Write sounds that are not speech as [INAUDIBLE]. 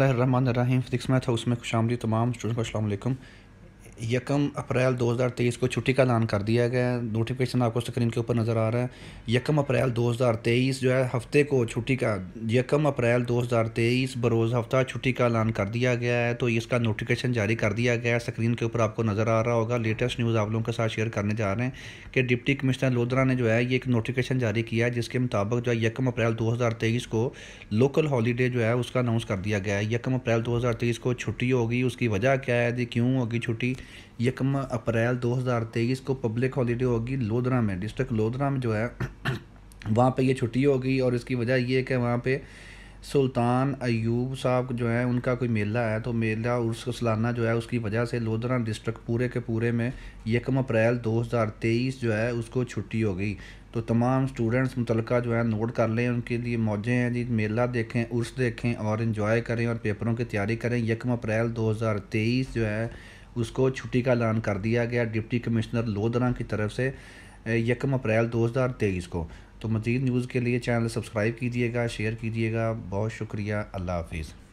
रहीम physics math house में खुशामदी तमाम student को अस्सलाम यकम अप्रैल 2023 को छुट्टी का ऐलान कर दिया गया है नोटिफिकेशन आपको स्क्रीन के ऊपर नज़र आ रहा है यकम अप्रैल 2023 जो है हफ्ते को छुट्टी का यकम अप्रैल 2023 बरोज़ हफ्ता छुट्टी का ऐलान कर दिया गया है तो इसका नोटिफिकेशन जारी कर दिया गया है स्क्रीन के ऊपर आपको नज़र आ रहा होगा लेटेस्ट न्यूज़ आप लोगों के साथ शेयर करने जा रहे हैं कि डिप्टी कमिश्नर लोधरा ने जो है ये एक नोटिफिकेशन जारी किया है जिसके मुताबिक जो है यकम अप्रैल दो को लोकल हॉलीडे जो है उसका अनाउंस कर दिया गया है यकम अप्रैल दो को छुट्टी होगी उसकी वजह क्या है क्यों होगी छुट्टी यकम अप्रैल 2023 को पब्लिक हॉलीडे होगी लोधरा में डिस्ट्रिक्ट लोधरा में जो है [COUGHS] वहाँ पे ये छुट्टी होगी और इसकी वजह ये है कि वहाँ पे सुल्तान अयूब साहब जो है उनका कोई मेला है तो मेला उर्स सालाना जो है उसकी वजह से लोधरा डिस्ट्रिक्ट पूरे के पूरे में यकम अप्रैल 2023 जो है उसको छुट्टी हो गई तो तमाम स्टूडेंट्स मुतल जो है नोट कर लें उनके लिए मौजें हैं जी मेला देखें उर्स देखें और इन्जॉय करें और पेपरों की तैयारी करें यकम अप्रैल 2023 जो है उसको छुट्टी का ऐलान कर दिया गया डिप्टी कमिश्नर लोधरा की तरफ से यकम अप्रैल 2023 को तो मज़ीद न्यूज़ के लिए चैनल सब्सक्राइब कीजिएगा शेयर कीजिएगा बहुत शुक्रिया अल्लाह हाफिज़